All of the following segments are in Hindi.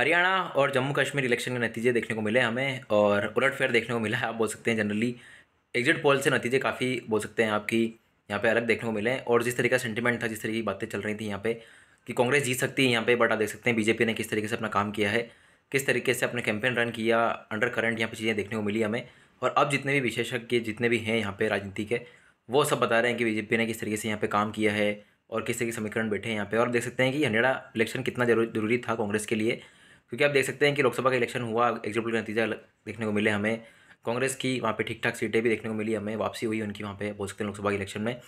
हरियाणा और जम्मू कश्मीर इलेक्शन के नतीजे देखने को मिले हमें और उलटफेर देखने को मिला है आप बोल सकते हैं जनरली एग्जिट पोल से नतीजे काफ़ी बोल सकते हैं आपकी यहाँ पे अलग देखने को मिले और जिस तरीके का सेंटिमेंट था जिस तरीके की बातें चल रही थी यहाँ पे कि कांग्रेस जीत सकती है यहाँ पे बट आप देख सकते हैं बीजेपी ने किस तरीके से अपना काम किया है किस तरीके से अपने कैंपेन रन किया अंडर करंट यहाँ पर चीज़ें देखने को मिली हमें और अब जितने भी विशेषज्ञ जितने भी हैं यहाँ पर राजनीति के वो सब बता रहे हैं कि बीजेपी ने किस तरीके से यहाँ पर काम किया है और किस तरीके समीकरण बैठे हैं यहाँ पर और देख सकते हैं कि हंडेड़ा इलेक्शन कितना जरूरी था कांग्रेस के लिए क्योंकि आप देख सकते हैं कि लोकसभा का इलेक्शन हुआ एग्जाम्पल का नतीजा देखने को मिले हमें कांग्रेस की वहाँ पे ठीक ठाक सीटें भी देखने को मिली हमें वापसी हुई उनकी वहाँ पे बोल सकते हैं लोकसभा के इलेक्शन में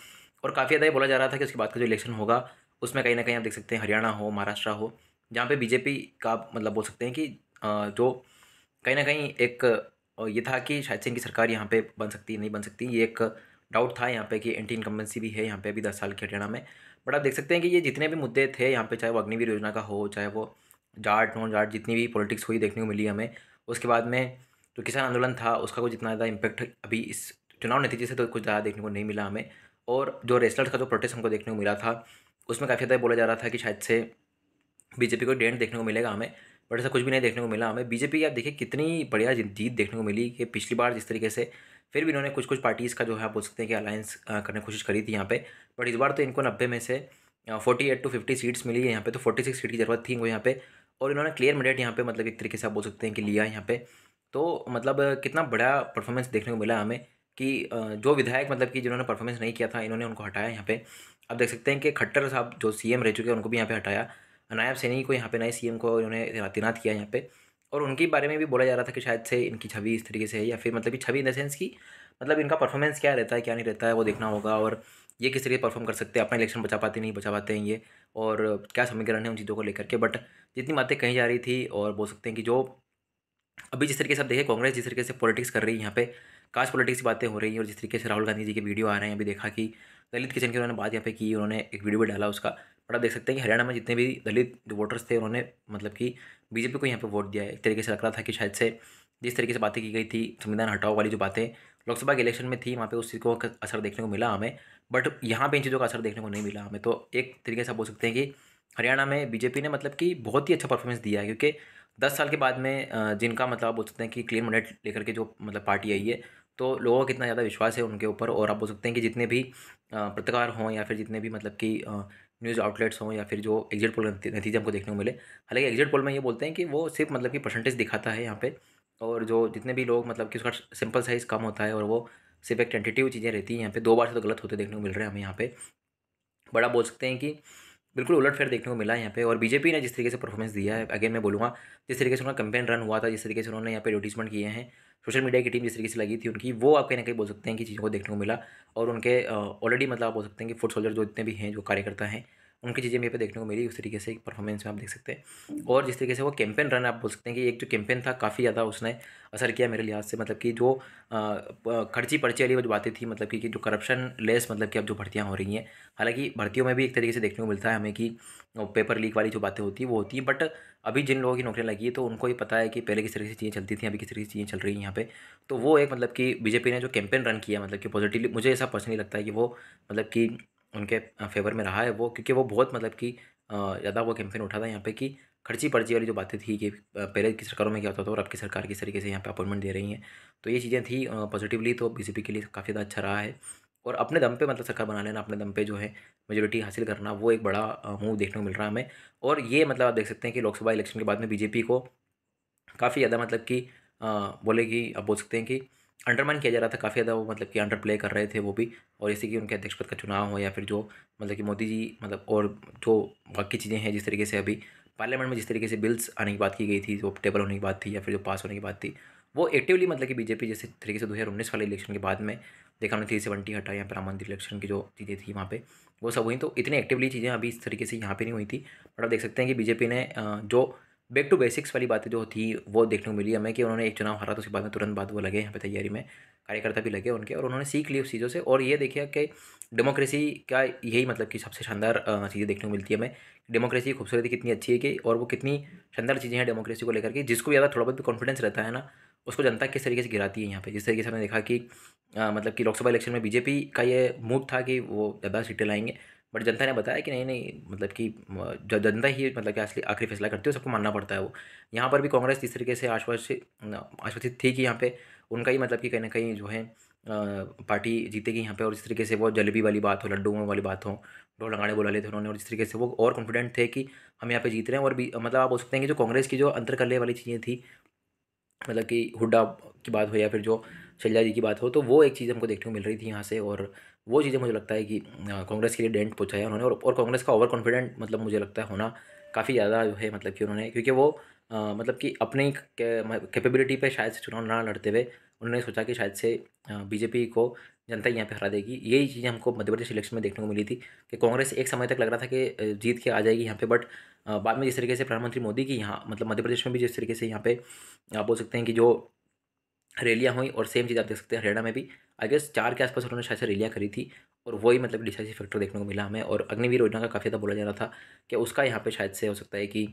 और काफ़ी ज़्यादा बोला जा रहा था कि उसके बाद का जो इलेक्शन होगा उसमें कहीं ना कहीं आप देख सकते हैं हरियाणा हो महाराष्ट्र हो जहाँ पर बीजेपी का मतलब बोल सकते हैं कि जो कहीं ना कहीं एक ये था कि शायद सिंह की सरकार यहाँ पर बन सकती नहीं बन सकती ये एक डाउट था यहाँ पे कि एंटी इनकम्बेंसी भी है यहाँ पे अभी दस साल की हरियाणा में बट आप देख सकते हैं कि ये जितने भी मुद्दे थे यहाँ पे चाहे वो अग्निवीर योजना का हो चाहे वो जाट नॉन जाट जितनी भी पॉलिटिक्स हुई देखने को मिली हमें उसके बाद में जो किसान आंदोलन था उसका कुछ इतना ज़्यादा इम्पैक्ट अभी इस चुनाव नतीजे से तो कुछ ज़्यादा देखने को नहीं मिला हमें और जो रेसलर्स का जो प्रोटेस्ट हमको देखने को मिला था उसमें काफ़ी ज़्यादा बोला जा रहा था कि शायद से बीजेपी को डेंट देखने को मिलेगा हमें बट ऐसा कुछ भी नहीं देखने को मिला हमें बीजेपी की आप देखिए कितनी बढ़िया जीत देखने को मिली कि पिछली बार जिस तरीके से फिर भी इन्होंने कुछ कुछ पार्टीज़ का जो है आप बोल सकते हैं कि अलायंस करने की कोशिश करी थी यहाँ पे बट इस बार तो इनको नब्बे में से forty eight to fifty seats मिली है यहाँ पे तो फोर्टी सिक्स सीट की जरूरत थी इनको यहाँ पे और इन्होंने क्लियर मेडेट यहाँ पे मतलब एक तरीके से आप बोल सकते हैं कि लिया यहाँ पे तो मतलब कितना बड़ा परफॉर्मेंस देखने को मिला हमें कि जो विधायक मतलब कि जिन्होंने परफॉर्मेंस नहीं किया था इन्होंने उनको हटाया यहाँ पे आप देख सकते हैं कि खट्टर साहब जो सी रह चुके हैं उनको भी यहाँ पे हटाया नायब सैनी को यहाँ पे नए सी को इन्होंने तैनात किया यहाँ पर और उनके बारे में भी बोला जा रहा था कि शायद से इनकी छवि इस तरीके से है या फिर मतलब कि छवि इन द सेंस की मतलब इनका परफॉर्मेंस क्या रहता है क्या नहीं रहता है वो देखना होगा और ये किस तरीके परफॉर्म कर सकते हैं अपना इलेक्शन बचा पाते नहीं बचा पाते हैं ये और क्या समीकरण है उन चीज़ों को लेकर के बट जितनी बातें कही जा रही थी और बोल सकते हैं कि जो अभी जिस तरीके से आप देखें कांग्रेस जिस तरीके से पॉलिटिक्स कर रही है यहाँ पे कास्ट पॉलिटिक्स की बातें हो रही हैं और जिस तरीके से राहुल गांधी जी के वीडियो आ रहे हैं अभी देखा कि दलित किचन की उन्होंने बात यहाँ पे की उन्होंने एक वीडियो भी डाला उसका बट आप देख सकते हैं कि हरियाणा में जितने भी दलित वोटर्स थे उन्होंने मतलब कि बीजेपी को यहाँ पर वोट दिया है एक तरीके से लग रहा था कि शायद से जिस तरीके से बातें की गई थी संविधान हटाओ वाली जो बातें लोकसभा के इलेक्शन में थी वहाँ पे उस चीज़ को असर देखने को मिला हमें बट यहाँ पे इन चीज़ों का असर देखने को नहीं मिला हमें तो एक तरीके से बोल सकते हैं कि हरियाणा में बीजेपी ने मतलब कि बहुत ही अच्छा परफॉर्मेंस दिया है क्योंकि दस साल के बाद में जिनका मतलब आप बोल सकते हैं कि क्लीन मंडेट लेकर के जो मतलब पार्टी आई है तो लोगों का कितना ज़्यादा विश्वास है उनके ऊपर और आप बोल सकते हैं कि जितने भी पत्रकार हों या फिर जितने भी मतलब कि न्यूज़ आउटलेट्स हों या फिर जो एग्जिट पोल नतीजे हमको देखने को मिले हालांकि एग्जिट पोल में ये बोलते हैं कि वो सिर्फ मतलब कि परसेंटेज दिखाता है यहाँ पे और जो जितने भी लोग मतलब कि उसका सिंपल साइज़ कम होता है और वो सिर्फ एक टेंटेटिव चीज़ें रहती हैं यहाँ पे दो बार से तो गलत होते देखने को मिल रहे हैं हमें यहाँ पे बड़ा बोल सकते हैं कि बिल्कुल उलट फेर देखने को मिला है यहाँ पे और बीजेपी ने जिस तरीके से परफॉर्मेंस दिया है अगेन मैं बोलूँगा जिस तरीके से उनका कंपेन रन हुआ था जिस तरीके से उन्होंने यहाँ पे एडवर्टीजमेंट किए हैं सोशल मीडिया की टीम जिस तरीके से लगी थी उनकी वो आप कहीं ना कहीं बोल सकते हैं कि चीज़ों को देखने को मिला और उनके ऑलरेडी मतलब आप बोल सकते हैं कि फुट सोल्जर जो इतने भी हैं जो कार्यकर्ता हैं उनकी चीज़ें मेरे पे देखने को मिली उस तरीके से एक परफॉर्मेंस में आप देख सकते हैं और जिस तरीके से वो कैंपेन रन आप बोल सकते हैं कि एक जो कैंपेन था काफ़ी ज़्यादा उसने असर किया मेरे लिहाज से मतलब कि जो खर्ची पर्ची वाली वो जो बातें थी मतलब कि जो करप्शन लेस मतलब कि अब जो भर्तियाँ हो रही हैं हालाँकि भर्तियों में भी एक तरीके से देखने को मिलता है हमें कि पेपर लीक वाली जो बातें होती है वो होती हैं बट अभी जिन लोगों की नौकरियाँ लगी है तो उनको ये पता है कि पहले किस तरीके से चीज़ें चलती थी अभी किस तरीके से चीज़ें चल रही हैं यहाँ पे तो वो एक मतलब कि बीजेपी ने जो कैंपेन रन किया मतलब कि पॉजिटिवली मुझे ऐसा पर्सनली लगता है कि वो मतलब कि उनके फेवर में रहा है वो क्योंकि वो बहुत मतलब कि ज़्यादा वो कैंपेन उठा था यहाँ पे कि खर्ची पर्ची वाली जो बातें थी कि पहले की सरकारों में क्या होता था और अब की सरकार किस तरीके से यहाँ पे अपॉइंटमेंट दे रही हैं तो ये चीज़ें थी पॉजिटिवली तो बीजेपी के लिए काफ़ी ज़्यादा अच्छा रहा है और अपने दम पे मतलब सरकार बना लेना अपने दम पे जो है मेजोरिटी हासिल करना वो एक बड़ा मूव देखने को मिल रहा है हमें और ये मतलब आप देख सकते हैं कि लोकसभा इलेक्शन के बाद में बीजेपी को काफ़ी ज़्यादा मतलब कि बोले कि आप बोल सकते हैं कि अंडरमाइन किया जा रहा था काफ़ी ज़्यादा वो मतलब कि अंडर प्ले कर रहे थे वो भी और जैसे कि उनके अध्यक्ष पद का चुनाव हो या फिर जो मतलब कि मोदी जी मतलब और जो बाकी चीज़ें हैं जिस तरीके से अभी पार्लियामेंट में जिस तरीके से बिल्स आने की बात की गई थी जो टेबल होने की बात थी या फिर जो पास होने की बात थी वो एक्टिवली मतलब कि बीजेपी जैसे तरीके से दो हज़ार उन्नीस वाले इलेक्शन के बाद में देखा हमने थ्री सेवेंटी हटा या फिर राम मंदिर इलेक्शन की जो चीज़ें थी वहाँ पे वो सब हुई तो इतनी एक्टिवली चीज़ें अभी इस तरीके से यहाँ पे नहीं हुई थी बट आप देख सकते हैं कि बीजेपी ने जो बैक टू बेसिक्स वाली बातें जो थी वो देखने को मिली हमें कि उन्होंने एक चुनाव हारा तो उसके बाद में तुरंत बाद वो लगे यहाँ पे तैयारी में कार्यकर्ता भी लगे उनके और उन्होंने सीख ली उस चीज़ों से और ये देखिए कि डेमोक्रेसी का यही मतलब कि सबसे शानदार चीज़ें देखने को मिलती है हमें डेमोक्रेसी की खूबसूरती कितनी अच्छी है कि और वो कितनी शानदार चीज़ें हैं डेमोक्रेसी को लेकर के जिसको ज़्यादा थोड़ा बहुत भी कॉन्फिडेंस रहता है ना उसको जनता किस तरीके से गिराती है यहाँ पे जिस तरीके से हमने देखा कि मतलब कि लोकसभा इलेक्शन में बीजेपी का ये मूव था कि वो ज़्यादा सीटें लाएंगे बट जनता ने बताया कि नहीं नहीं मतलब कि जनता ही मतलब कि असली आखिरी फैसला करती है सबको मानना पड़ता है वो यहाँ पर भी कांग्रेस इस तरीके से आश्वासित आश्वासित थी कि यहाँ पे उनका ही मतलब कि कहीं ना कहीं जो है पार्टी जीतेगी यहाँ पे और इस तरीके से वो जलेबी वाली बात हो लड्डू वाली बात हो ढोल लगाने बुला लेते उन्होंने और इस तरीके से वो और कॉन्फिडेंट थे कि हम यहाँ पे जीत रहे हैं और भी मतलब आप हो सकते हैं कि जो कांग्रेस की जो अंतरकलय वाली चीज़ें थी मतलब कि हुड्डा की बात हो या फिर जो शैलजा जी की बात हो तो वो एक चीज़ हमको देखने को मिल रही थी यहाँ से और वो चीज़ें मुझे लगता है कि कांग्रेस के लिए डेंट पूछा है उन्होंने और, और कांग्रेस का ओवर कॉन्फिडेंट मतलब मुझे लगता है होना काफ़ी ज़्यादा है मतलब कि उन्होंने क्योंकि वो आ, मतलब कि अपनी कैपेबिलिटी पे शायद से चुनाव ना लड़ते हुए उन्होंने सोचा कि शायद से बीजेपी को जनता यहाँ पे हरा देगी यही चीज़ हमको मध्य प्रदेश इलेक्शन में देखने को मिली थी कि कांग्रेस एक समय तक लग रहा था कि जीत के आ जाएगी यहाँ पे बट बाद में जिस तरीके से प्रधानमंत्री मोदी की यहाँ मतलब मध्य प्रदेश में भी जिस तरीके से यहाँ पे आप बोल सकते हैं कि जो रैलियाँ हुई और सेम चीज़ आप देख सकते हैं हरियाणा में भी आई गेस चार के आसपास उन्होंने शायद से रैलियाँ करी थी और वही मतलब डिसाइसिव फैक्टर देखने को मिला हमें और अग्निवीर योजना का काफ़ी ज़्यादा बोला जा रहा था कि उसका यहाँ पे शायद से हो सकता है कि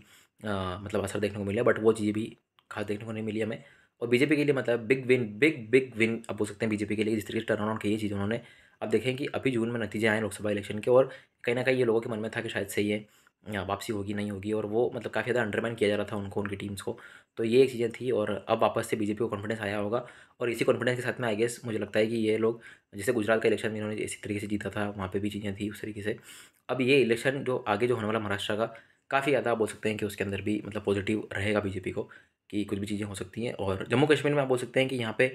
आ, मतलब असर देखने को मिला बट वो चीज़ें भी खास देखने को नहीं मिली हमें और बीजेपी के लिए मतलब big win big big win आप बोल सकते हैं बीजेपी के लिए जिस तरीके से टर्न ऑन की ये चीज़ उन्होंने अब देखें कि अभी जून में नतीजे आए लोकसभा इलेक्शन के और कहीं ना कहीं ये लोगों के मन में था कि शायद से ये वापसी होगी नहीं होगी और वो मतलब काफ़ी ज़्यादा अंडरमाइन किया जा रहा था उनको उनकी टीम्स को तो ये एक चीज़ें थी और अब वापस से बीजेपी को कॉन्फिडेंस आया होगा और इसी कॉन्फिडेंस के साथ में आई गेस मुझे लगता है कि ये लोग जैसे गुजरात का इलेक्शन इन्होंने इसी तरीके से जीता था वहाँ पर भी चीज़ें थी उस तरीके से अब ये इलेक्शन जो आगे जो होने वाला महाराष्ट्र का काफ़ी ज़्यादा बोल सकते हैं कि उसके अंदर भी मतलब पॉजिटिव रहेगा बीजेपी को कि कुछ भी चीज़ें हो सकती हैं और जम्मू कश्मीर में आप बोल सकते हैं कि यहाँ पे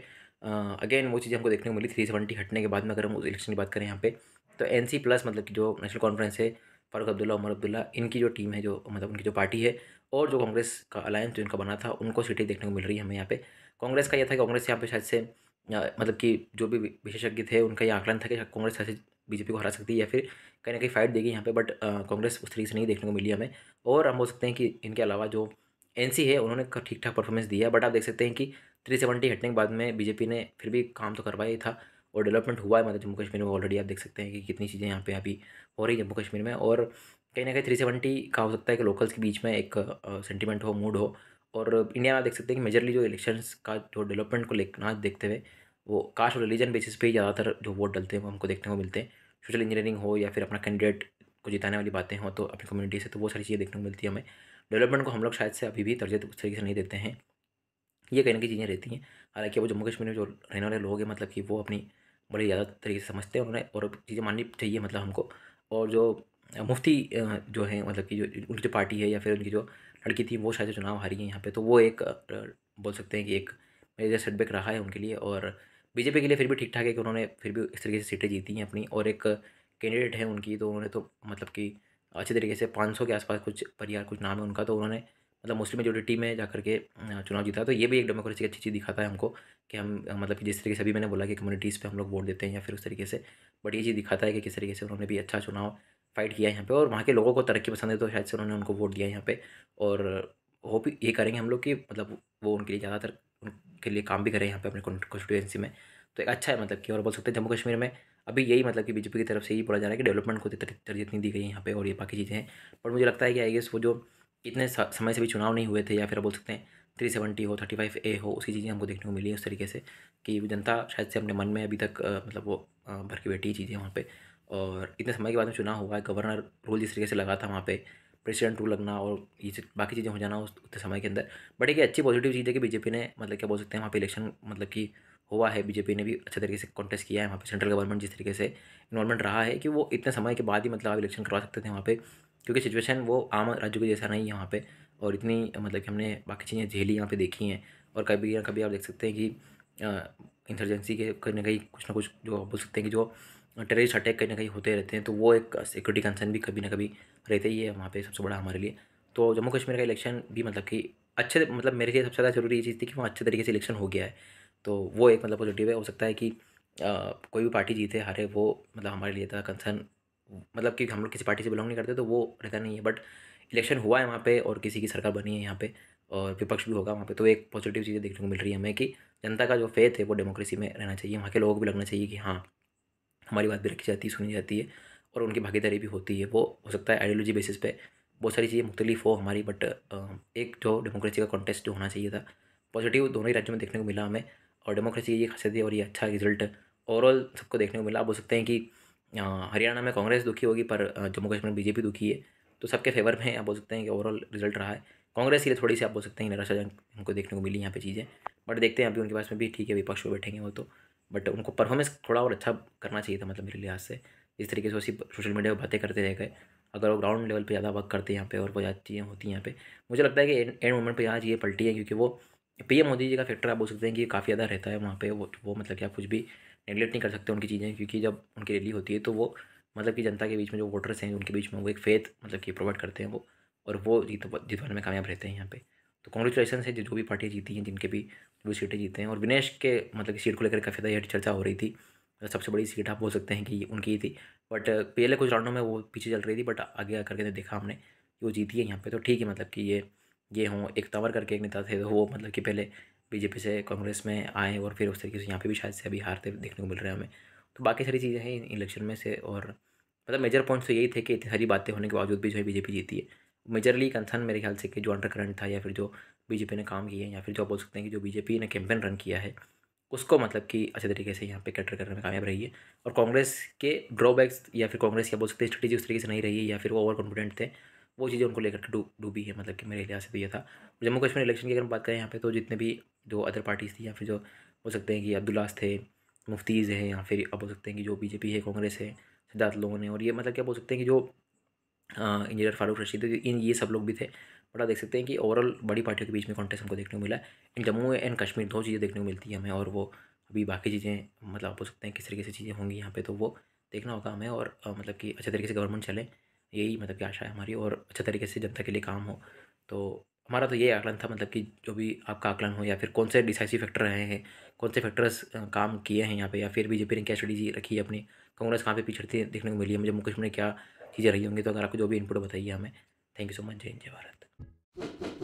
अगेन वो चीज़ें हमको देखने को मिली थ्री सेवेंटी हटने के बाद में अगर हम उस इलेक्शन की बात करें यहाँ पे तो एन सी प्लस मतलब कि जो नेशनल कॉन्फ्रेंस है फारूक अब्दुल्ला उमर अब्दुल्ला इनकी जो टीम है जो मतलब उनकी जो पार्टी है और जो कांग्रेस का अलायंस जो इनका बना था उनको सीटें देखने को मिल रही है हमें यहाँ पे कांग्रेस का यह था कांग्रेस यहाँ पे शायद से मतलब कि जो भी विशेषज्ञ थे उनका ये आकलन था कि कांग्रेस शायद बीजेपी को हरा सकती है या फिर कहीं ना कहीं फाइट देगी यहाँ पे बट कांग्रेस उस तरीके से नहीं देखने को मिली हमें और हम बोल सकते हैं कि इनके अलावा जो एन है उन्होंने ठीक ठाक परफॉर्मेंस दिया बट आप देख सकते हैं कि थ्री सेवेंटी हटने के बाद में बीजेपी ने फिर भी काम तो करवाया ही था और डेवलपमेंट हुआ है मतलब जम्मू कश्मीर में ऑलरेडी आप देख सकते हैं कि कितनी चीज़ें यहाँ पे अभी हो रही है जम्मू कश्मीर में और कहीं ना कहीं थ्री सेवेंटी का हो सकता है कि लोकल्स के बीच में एक सेंटिमेंट हो मूड हो और इंडिया में आप देख सकते हैं कि मेजरली जो इलेक्शन का जो डेवलपमेंट को लेना देखते हुए वो कास्ट और रिलीजन बेसिस पे ही ज़्यादातर जो वोट डलते हैं वो हमको देखने को मिलते हैं सोशल इंजीनियरिंग हो या फिर अपना कैंडिडेट को जिताने वाली बातें हों तो अपनी कम्युनिटी से तो वो सारी चीज़ें देखने को मिलती है हमें डेवलपमेंट को हम लोग शायद से अभी भी तर्जीत उस तरीके से नहीं देते हैं ये कहने की चीज़ें रहती हैं हालांकि वो जम्मू कश्मीर में जो रहने वाले लोग हैं मतलब कि वो अपनी बड़े ज़्यादा तरीके से समझते हैं उन्होंने और चीज़ें माननी चाहिए मतलब हमको और जो मुफ्ती जो है मतलब कि जो उनकी जो पार्टी है या फिर उनकी जो लड़की थी वो शायद चुनाव हारी है यहाँ पे तो वो एक बोल सकते हैं कि एक मेजर सेटबैक रहा है उनके लिए और बीजेपी के लिए फिर भी ठीक ठाक है कि उन्होंने फिर भी इस तरीके से सीटें जीती हैं अपनी और एक कैंडिडेट है उनकी तो उन्होंने तो मतलब कि अच्छे तरीके से पाँच सौ के आसपास कुछ परिवार कुछ नाम है उनका तो उन्होंने मतलब मुस्लिम मेजोरिटी में जाकर के चुनाव जीता तो ये भी एक डेमोक्रेसी की अच्छी चीज़ दिखाता है हमको कि हम मतलब कि जिस तरीके से अभी मैंने बोला कि कम्युनिटीज़ पे हम लोग वोट देते हैं या फिर उस तरीके से बट ये चीज़ दिखाता है कि किस तरीके से उन्होंने भी अच्छा चुनाव फाइट किया है यहाँ पर और वहाँ के लोगों को तरक्की पसंद है तो शायद से उन्होंने उनको वोट दिया है यहाँ पर और होप ये करेंगे हम लोग कि मतलब वो उनके लिए ज़्यादातर उनके लिए काम भी करें यहाँ पे अपने कॉन्स्टिट्यूएंसी में तो एक अच्छा है मतलब कि और बोल सकते हैं जम्मू कश्मीर में अभी यही मतलब कि बीजेपी की तरफ से यही बोला जा रहा है कि डेवलपमेंट को तरजीत नहीं दी गई यहाँ पे और ये बाकी चीज़ें हैं पर मुझे लगता है कि आई गेस वो जो इतने समय से भी चुनाव नहीं हुए थे या फिर बोल सकते हैं थ्री सेवेंटी हो थर्टी फाइव ए हो उसकी चीज़ें हमको देखने को मिली हैं उस तरीके से कि जनता शायद से अपने मन में अभी तक आ, मतलब वो भर के बैठी चीज़ें वहाँ पे और इतने समय के बाद में चुनाव हुआ है गवर्नर रूल जिस तरीके से लगा था वहाँ पे प्रेसिडेंट रूल लगना और ये बाकी चीज़ें हो जाना उस उतने समय के अंदर बट एक अच्छी पॉजिटिव चीज़ है कि बीजेपी ने मतलब क्या बोल सकते हैं वहाँ पर इलेक्शन मतलब कि हुआ है बीजेपी ने भी अच्छे तरीके से कॉन्टेस्ट किया है वहाँ पर सेंट्रल गवर्नमेंट जिस तरीके से इन्वॉल्वमेंट रहा है कि वो इतने समय के बाद ही मतलब आप इलेक्शन करवा सकते थे वहाँ पर क्योंकि सिचुएशन वो आम राज्यों के जैसा नहीं है यहाँ पर और इतनी मतलब कि हमने बाकी चीज़ें झेली यहाँ पर देखी हैं और कभी ना कभी आप देख सकते हैं कि इंसर्जेंसी के कहीं ना कहीं कुछ ना कुछ जो बोल सकते हैं कि जो टेररिस्ट अटैक कहीं ना कहीं होते रहते हैं तो वो एक सिक्योरिटी कंसर्न भी कभी ना कभी रहते ही है वहाँ पे सबसे बड़ा हमारे लिए तो जम्मू कश्मीर का इलेक्शन भी मतलब कि अच्छे मतलब मेरे लिए सबसे ज़्यादा जरूरी ये चीज़ थी कि वहाँ अच्छे तरीके से इलेक्शन हो गया है तो वो एक मतलब पॉजिटिव है हो सकता है कि आ, कोई भी पार्टी जीते हारे वो मतलब हमारे लिए ज़्यादा कंसर्न मतलब कि हम लोग किसी पार्टी से बिलोंग नहीं करते तो वो रहता नहीं है बट इलेक्शन हुआ है वहाँ पे और किसी की सरकार बनी है यहाँ पे और विपक्ष भी होगा वहाँ पे तो एक पॉजिटिव चीज़ें देखने को मिल रही है हमें कि जनता का जो फेथ है वो डेमोक्रेसी में रहना चाहिए वहाँ के लोगों को भी लगना चाहिए कि हाँ हमारी बात भी रखी जाती है सुनी जाती है और उनकी भागीदारी भी होती है वो हो सकता है आइडियोलॉजी बेसिस पे बहुत सारी चीज़ें मुख्तलिफ हो हमारी बट एक जो डेमोक्रेसी का कॉन्टेस्ट जो होना चाहिए था पॉजिटिव दोनों ही राज्यों में देखने को मिला हमें और डेमोक्रेसी की ये खासियत है और ये अच्छा रिजल्ट ओवरऑल सबको देखने को मिला आप हो सकते हैं कि हरियाणा में कांग्रेस दुखी होगी पर जम्मू कश्मीर में बीजेपी दुखी है तो सबके फेवर में आप बोल सकते हैं कि ओवरऑल रिजल्ट रहा है कांग्रेस के लिए थोड़ी सी आप बोल सकते हैं जंग हमको देखने को मिली यहाँ पे चीज़ें बट देखते हैं अभी उनके पास में भी ठीक है विपक्ष में बैठेंगे वो तो बट उनको परफॉर्मेंस थोड़ा और अच्छा करना चाहिए था मतलब मेरे लिहाज से जिस तरीके से उसी सोशल मीडिया पर बातें करते रह गए अगर वो ग्राउंड लेवल पर ज़्यादा वर्क करते हैं यहाँ पे और वो ज़्यादा चीज़ें होती हैं यहाँ पे मुझे लगता है कि एंड मोमेंट पर यहाँ चीज़ें पलटी है क्योंकि वो पी मोदी जी का फैक्टर आप बोल सकते हैं कि काफ़ी ज़्यादा रहता है वहाँ पर वो वो मतलब क्या कुछ भी नेगलेक्ट नहीं कर सकते उनकी चीज़ें क्योंकि जब उनकी रैली होती है तो वो मतलब कि जनता के बीच में जो वोटर्स हैं उनके बीच में वो एक फेथ मतलब कि प्रोवाइड करते हैं वो और वो जीत जितवाने में कामयाब रहते हैं यहाँ पे तो कॉन्ग्रेचुलेसन है जो भी पार्टियाँ जीती हैं जिनके भी जो सीटें जीते हैं और विनेश के मतलब कि सीट को लेकर काफ़ी ज़्यादा चर्चा हो रही थी मतलब सबसे बड़ी सीट आप बोल सकते हैं कि उनकी थी बट पहले कुछ राउंडों में वो पीछे चल रही थी बट आगे आ करके देखा हमने कि वो जीती है यहाँ पर तो ठीक है मतलब कि ये ये हों एक तंवर करके एक नेता थे तो वो मतलब कि पहले बीजेपी से कांग्रेस में आए और फिर उस तरीके से यहाँ पे भी शायद से अभी हारते देखने को मिल रहे हैं हमें तो बाकी सारी चीज़ें हैं इलेक्शन में से और मतलब मेजर पॉइंट्स तो यही थे कि इतनी सारी बातें होने के बावजूद भी जो है बीजेपी जीती है मेजरली कंसर्न मेरे ख्याल से कि जो अंडर करंट था या फिर जो बीजेपी ने काम किए या फिर जो बोल सकते हैं कि जो बीजेपी ने कैंपेन रन किया है उसको मतलब कि अच्छे तरीके से यहाँ पे कैटर करने में कामयाब रही है और कांग्रेस के ड्रॉबैक्स या फिर कांग्रेस या बोल सकते हैं स्ट्रेटेजी उस तरीके से नहीं रही है या फिर वो ओवर कॉन्फिडेंट थे वो चीज़ें उनको लेकर के डूब डूबी है मतलब कि मेरे लिहाज से तो ये था जम्मू कश्मीर इलेक्शन की अगर हम बात करें यहाँ पे तो जितने भी जो अदर पार्टीज़ थी या फिर जो हो सकते हैं कि अब्दुल्लास थे मुफ्तीज़ हैं या फिर अब हो सकते हैं कि जो बीजेपी है कांग्रेस है सिद्धार्थ लोगों ने और ये मतलब क्या बोल सकते हैं कि जो इंजीनियर फारूक रशीद इन ये सब लोग भी थे बड़ा देख सकते हैं कि ओवरऑल बड़ी पार्टियों के बीच में कॉन्टेस्ट हमको देखने को मिला इन जम्मू एंड कश्मीर दो चीज़ें देखने को मिलती है हमें और वो अभी बाकी चीज़ें मतलब आप हो सकते हैं किस तरीके से चीज़ें होंगी यहाँ पे तो वो देखना होगा हमें और मतलब कि अच्छे तरीके से गवर्नमेंट चले यही मतलब की आशा है हमारी और अच्छे तरीके से जनता के लिए काम हो तो हमारा तो ये आकलन था मतलब कि जो भी आपका आकलन हो या फिर कौन से डिसाइसिव फैक्टर रहे हैं कौन से फैक्टर्स काम किए हैं यहाँ पे या फिर बीजेपी ने क्या स्ट्रेटेजी रखी है अपनी कांग्रेस कहाँ पे पिछड़ती देखने को मिली है जम्मू कश्मीर में क्या चीज़ें रही होंगी तो अगर आपको जो भी इनपुट बताइए हमें थैंक यू सो मच जय जय भारत